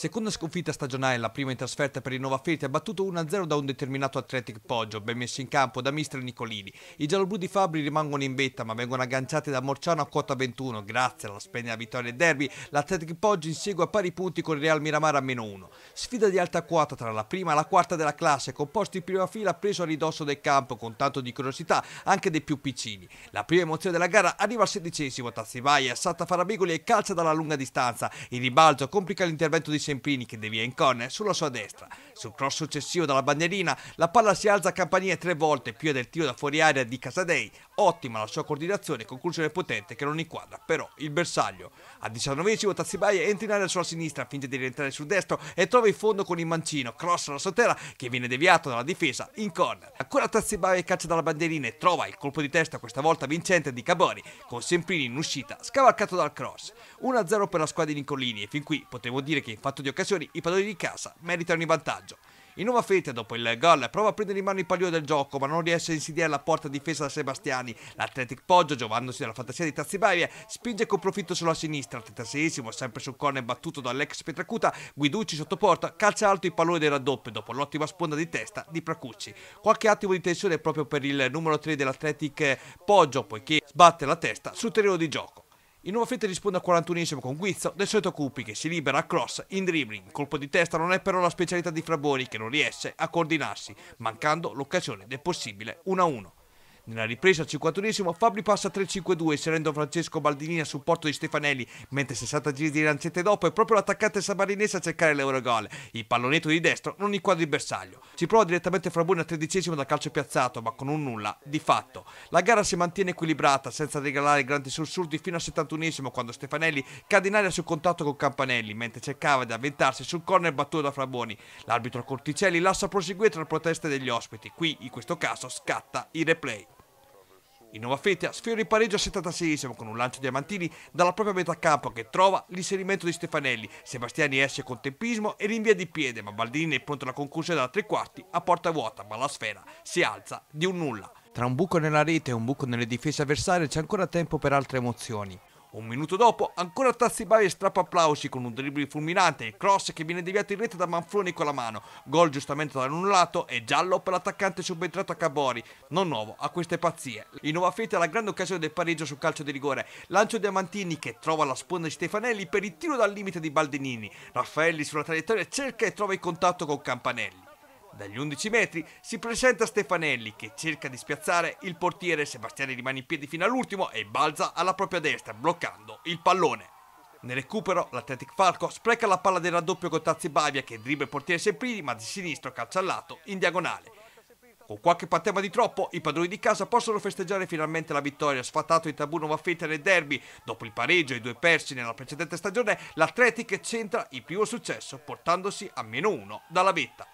Seconda sconfitta stagionale, la prima in trasferta per il Nova ha battuto 1-0 da un determinato Athletic Poggio, ben messo in campo da mister Nicolini. I gialloblu di Fabri rimangono in vetta, ma vengono agganciati da Morciano a quota 21. Grazie alla splendida vittoria del derby, l'Athletic Poggio insegue a pari punti con il Real Miramar a meno 1. Sfida di alta quota tra la prima e la quarta della classe, composto in prima fila preso a ridosso del campo, con tanto di curiosità anche dei più piccini. La prima emozione della gara arriva al sedicesimo, Tazzivaia, Satta Farabigoli e calcia dalla lunga distanza. Il ribalzo complica l'intervento di Sempini che devia in corner sulla sua destra. Sul cross successivo dalla bandierina la palla si alza a campanile tre volte più del tiro da fuori area di Casadei. Ottima la sua coordinazione con conclusione potente che non inquadra però il bersaglio. A diciannovesimo Tazzibai entra in area sulla sinistra, finge di rientrare sul destro e trova in fondo con il mancino, cross alla sotterra che viene deviato dalla difesa in corner. Ancora Tazzibai caccia dalla bandierina e trova il colpo di testa questa volta vincente di Cabori con Semprini in uscita scavalcato dal cross. 1-0 per la squadra di Nicolini e fin qui potremmo dire che in fatto di occasioni i padroni di casa meritano il vantaggio. In nuova fete, dopo il gol, prova a prendere in mano il pallone del gioco, ma non riesce a insidiare la porta difesa da Sebastiani. L'Atletic Poggio, giovandosi dalla fantasia di Tazzibavia, spinge con profitto sulla sinistra. Al 36esimo, sempre sul corner battuto dall'ex Petracuta, Guiducci sotto porta, calcia alto il pallone del raddoppio dopo l'ottima sponda di testa di Pracucci. Qualche attimo di tensione proprio per il numero 3 dell'Atletic Poggio, poiché sbatte la testa sul terreno di gioco. Il nuovo Fete risponde al 41esimo con Guizzo del solito Cupi che si libera a cross in dribbling. Colpo di testa non è però la specialità di Fraboni che non riesce a coordinarsi, mancando l'occasione del possibile 1-1. Nella ripresa al 51 esimo Fabri passa 3-5-2 inserendo Francesco Baldinini a supporto di Stefanelli, mentre 60 giri di lancette dopo è proprio l'attaccante samarinese a cercare l'Eurogol. Il pallonetto di destro non inquadra il bersaglio. Ci prova direttamente Fraboni al tredicesimo da calcio piazzato, ma con un nulla di fatto. La gara si mantiene equilibrata, senza regalare grandi sussurri fino al 71 esimo quando Stefanelli cade in aria sul contatto con Campanelli, mentre cercava di avventarsi sul corner battuto da Fraboni. L'arbitro Corticelli lascia proseguire tra le proteste degli ospiti. Qui, in questo caso, scatta il replay. Il Novafetia sfiora il pareggio al 76esimo con un lancio Diamantini dalla propria metà campo che trova l'inserimento di Stefanelli. Sebastiani esce con tempismo e rinvia di piede, ma Baldini è pronto alla conclusione da tre quarti a porta vuota, ma la sfera si alza di un nulla. Tra un buco nella rete e un buco nelle difese avversarie c'è ancora tempo per altre emozioni. Un minuto dopo, ancora Tassibai strappa applausi con un dribbling fulminante e cross che viene deviato in rete da Manfroni con la mano. Gol giustamente dall'annullato e giallo per l'attaccante subentrato a Cabori. Non nuovo a queste pazzie. In nuova fetta la grande occasione del pareggio sul calcio di rigore. Lancio Diamantini che trova la sponda di Stefanelli per il tiro dal limite di Baldinini. Raffaelli sulla traiettoria cerca e trova il contatto con Campanelli. Dagli 11 metri si presenta Stefanelli che cerca di spiazzare il portiere, Sebastiani rimane in piedi fino all'ultimo e balza alla propria destra bloccando il pallone. Nel recupero l'Atletic Falco spreca la palla del raddoppio con Tazzi Bavia che dribbla il portiere Semprini ma di sinistro calcia al lato in diagonale. Con qualche patema di troppo i padroni di casa possono festeggiare finalmente la vittoria sfatato in tabù Nova Fetta nel derby. Dopo il pareggio e i due persi nella precedente stagione l'Atletic centra il primo successo portandosi a meno uno dalla vetta.